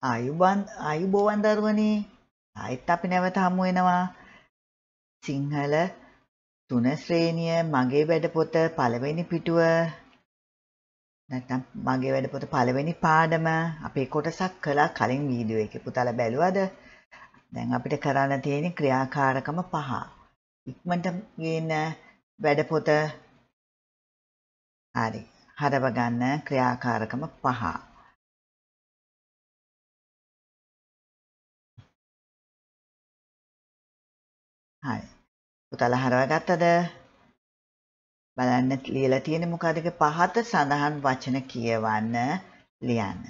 අයුබන් අයුබෝවන් දරුවනේ අයිත් අපි නැවත හමු වෙනවා සිංහල තුන ශ්‍රේණිය මගේ වැඩපොත පළවෙනි පිටුව නැත්තම් මගේ වැඩපොත පළවෙනි පාඩම අපේ කොටසක් කළා කලින් වීඩියෝ එකේ පුතාලා බැලුවද දැන් අපිට කරන්න තියෙන ක්‍රියාකාරකම පහ. ඉක්මනට ගේන වැඩපොත හරි හරව ගන්න ක්‍රියාකාරකම පහ. හරි. පුතලා හරවගත්තද? බලන්න ලියලා තියෙන්නේ මොකද්ද පහත සඳහන් වචන කියවන්න ලියන්න.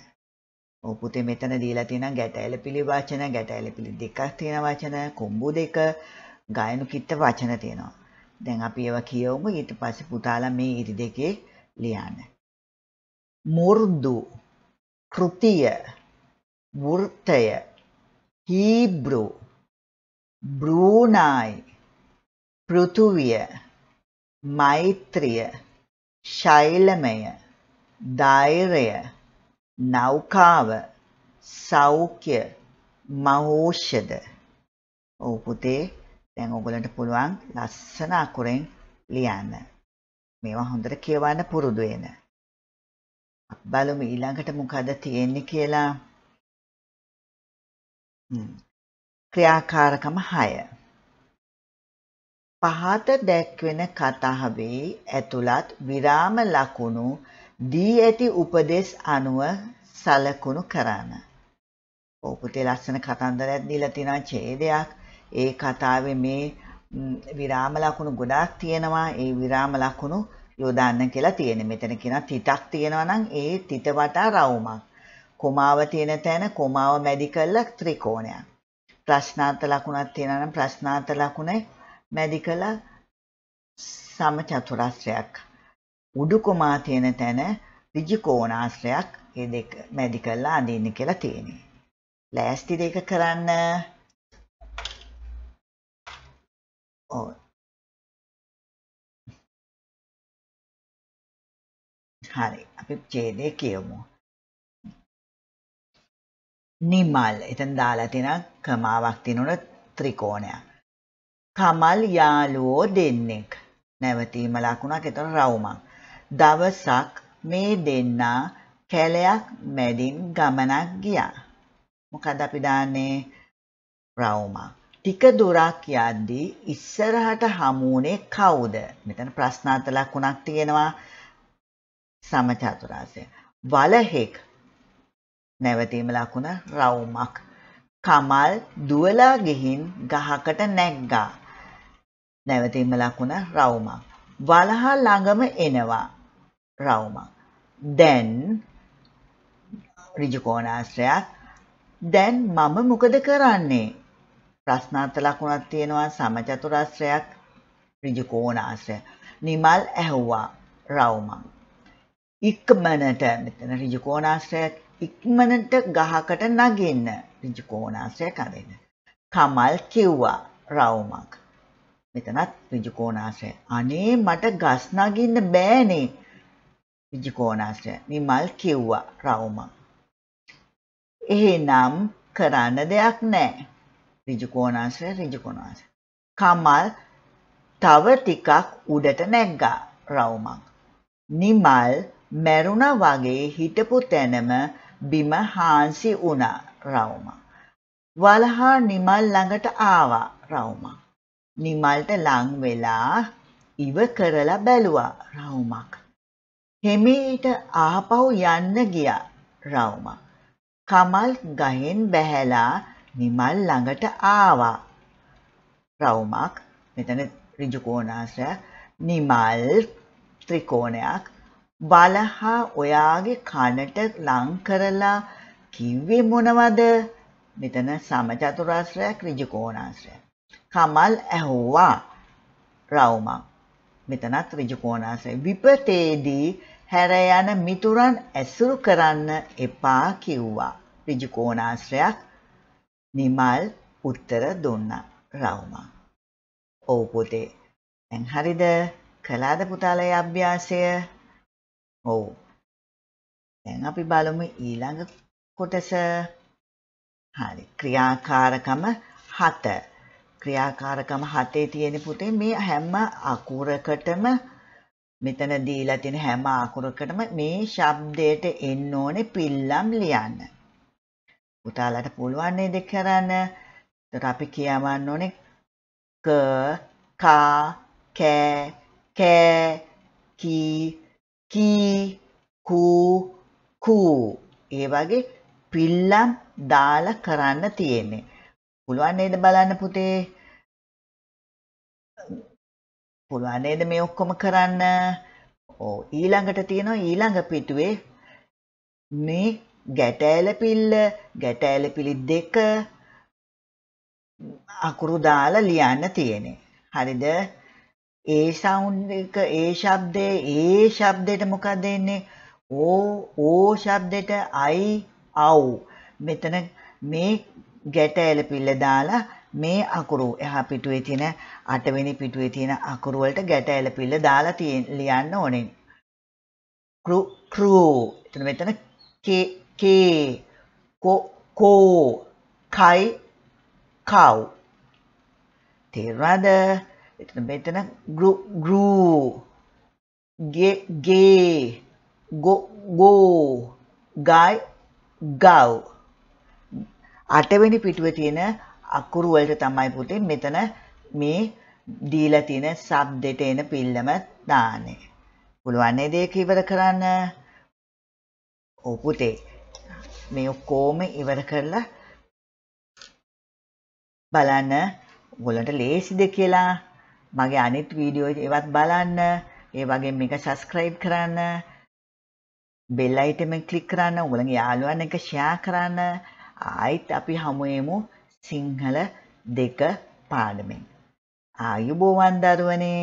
ඔව් පුතේ මෙතන දීලා තියෙන ගැටයල පිළිවචන ගැටයල පිළි දෙකක් තියෙන වචන කොම්බු දෙක ගායනු කිත්ත වචන තියෙනවා. දැන් අපි ඒවා කියවමු ඊට පස්සේ පුතාලා මේ ඉරි දෙකේ ලියන්න. මුර්දු කෘතිය වෘත්තය හීබ්‍රු බ්‍රූනායි පෘතුවිය මෛත්‍රිය ශෛලමය ධෛර්ය නෞකාව සෞඛ්‍ය මහෝෂද ඔව් පුතේ දැන් ඔයගලන්ට පුළුවන් ලස්සන අකුරෙන් ලියන්න මේවා හොඳට කියවන්න පුරුදු වෙන බලමු ඊළඟට මොකද තියෙන්නේ කියලා ක්‍රියාකාරකම් 6. පහත දැක්වෙන කතාවේ ඇතුළත් විරාම ලකුණු දී ඇති උපදෙස් අනුව සලකුණු කරන්න. ඔපුතේ ලස්සන කතන්දරයක් දීලා තියෙනවා ඡේදයක්. ඒ කතාවේ මේ විරාම ලකුණු ගොඩාක් තියෙනවා. ඒ විරාම ලකුණු යොදාන්න කියලා තියෙන. මෙතන කියන තිතක් තියෙනවා නම් ඒ තිත වටා රවුමක්. කොමාව තියෙන තැන කොමාව මැදි කළා ත්‍රිකෝණයක්. ප්‍රශ්නාර්ථ ලකුණක් තියෙනවා නම් ප්‍රශ්නාර්ථ ලකුණ මැදි කළා සම චතුරස්‍රයක්. උඩුකුමා තියෙන තැන ඍජු කෝණාශ්‍රයක් මේ දෙක මැදි කළා අඳින්න කියලා තියෙනවා. ලෑස්ති දෙක කරන්න. ඔව්. හරි අපි ඡේදය කියමු. නිමල් එතන දාලා තියෙන කමාවක් තියෙනුන ත්‍රිකෝණයක්. කමල් යාළුවෝ දෙන්නෙක් නැවතීම ලකුණක් එතන රවුමක්. දවසක් මේ දෙන්නා කැලයක් මැදින් ගමනක් ගියා. මොකද අපි දාන්නේ රවුමක්. ටික දුරක් යද්දී ඉස්සරහට හමුුණේ කවුද? මෙතන ප්‍රශ්නාර්ථ ලකුණක් තියෙනවා. සමචතුරාසය. වලහෙක් නැවතීම ලකුණ රවුමක්. කමල් දුවලා ගිහින් ගහකට නැග්ගා. නැවතීම ලකුණ රවුමක්. වලහා ළඟම එනවා. රවුමක්. දැන් ඍජු කෝණාශ්‍රයක්. දැන් මම මොකද කරන්නේ? ප්‍රශ්නාර්ථ ලකුණක් තියෙනවා සමචතුරස්‍රයක් ඍජු කෝණාශ්‍රය. නිමල් ඇහුවා රවුමක්. ඉක්මනට මෙතන ඍජු කෝණාශ්‍රයක් ඉක්මනට ගහකට නගින්න ඍජු කෝණාශ්‍රයක් අදින්න. කමල් කිව්වා රවුමක්. මෙතනත් ඍජු කෝණාශ්‍රය. අනේ මට ගස් නගින්න බෑනේ. ඍජු කෝණාශ්‍රය. නිමල් කිව්වා රවුමක්. එහෙනම් කරන්න දෙයක් නැහැ. ඍජු කෝණාශ්‍රය ඍජු කෝණාශ්‍රය. කමල් තව ටිකක් උඩට නැග්ගා රවුමක්. නිමල් මැරුණා වගේ හිටපු තැනම බිම හාන්සි වුණා රවුම. වලහා නිමල් ළඟට ආවා රවුම. නිමල්ට ලං වෙලා ඉව කරලා බැලුවා රවුමක්. හෙමීට ආපහු යන්න ගියා රවුම. කමල් ගහෙන් බැහැලා නිමල් ළඟට ආවා. රවුමක් මෙතන ඍජු කෝණාශ්‍රයක් නිමල් ත්‍රිකෝණයක් බලහා ඔයාගේ කනට ලං කරලා කිව්වේ මොනවද? මෙතන සමචතුරාශ්‍රයක් ඍජුකෝණාශ්‍රය. කමල් ඇහුවා රවුමක්. මෙතනත් ඍජුකෝණාශ්‍රය. විපතේදී හැර යන මිතුරන් ඇසුරු කරන්න එපා කිව්වා. ඍජුකෝණාශ්‍රයක් නිමල් උත්තර දුන්නා රවුමක්. ඔව් පුතේ. දැන් හරිද? කළාද පුතාලේ අභ්‍යාසය? ඔව් දැන් අපි බලමු ඊළඟ කොටස හරි ක්‍රියාකාරකම 7 ක්‍රියාකාරකම 7 තියෙන පුතේ මේ හැම අකුරකටම මෙතන දීලා තියෙන හැම අකුරකටම මේ ශබ්දයට එන්න ඕනේ පිල්ලම් ලියන්න පුතාලට පුළුවන් නේද කරන්න එතකොට අපි කියවන්න ඕනේ ක කා කෑ කෑ කී කී කූ කූ ඒ වගේ පිල්ලම් දාලා කරන්න තියෙන්නේ. පුළුවන් නේද බලන්න පුතේ? පුළුවන් නේද මේ ඔක්කොම කරන්න? ඕ ඊළඟට තියෙනවා ඊළඟ පිටුවේ මේ ගැටෑල පිල්ල ගැටෑල පිළි දෙක අකුරු දාලා ලියන්න තියෙන්නේ. හරිද? ඒ සවුන්ඩ් එක ඒ ශබ්දය ඒ ශබ්දයට මොකක්ද එන්නේ ඕ ඕ ශබ්දයට අයි අව් මෙතන මේ ගැට ඇලපිල්ල දාලා මේ අකුරු එහා පිටුවේ තියෙන අටවෙනි පිටුවේ තියෙන අකුරු වලට ගැට ඇලපිල්ල දාලා ලියන්න ඕනේ ක්‍රු ක්‍රූ එතන මෙතන කේ කේ කෝ කෝ කයි කව් තේරුණාද එතන මෙතන ග්‍රූ ගේ ගේ ගෝ ගයි ගව් අටවෙනි පිටුවේ තියෙන අකුරු වලට තමයි පුතේ මෙතන මේ දීලා තියෙන sub එන පිල්ලම දාන්නේ. පුළුවන් නේද ඒක ඉවර කරන්න? ඔව් පුතේ. මේ ඔක්කොම ඉවර කරලා බලන්න ඔයගොල්ලන්ට ලේසිද කියලා මගේ අනිත් වීඩියෝ ඒවත් බලන්න ඒ වගේ මේක සස්ක්‍රයිබ් කරන්න බෙල් අයිටම කලික් කරන්න උගලගේ යාළුවන් එක ෂයා කරන්න ආයිත් අපි හමුවමු සිංහල දෙක පාඩමෙන් ආයුබෝවන් දරුවනේ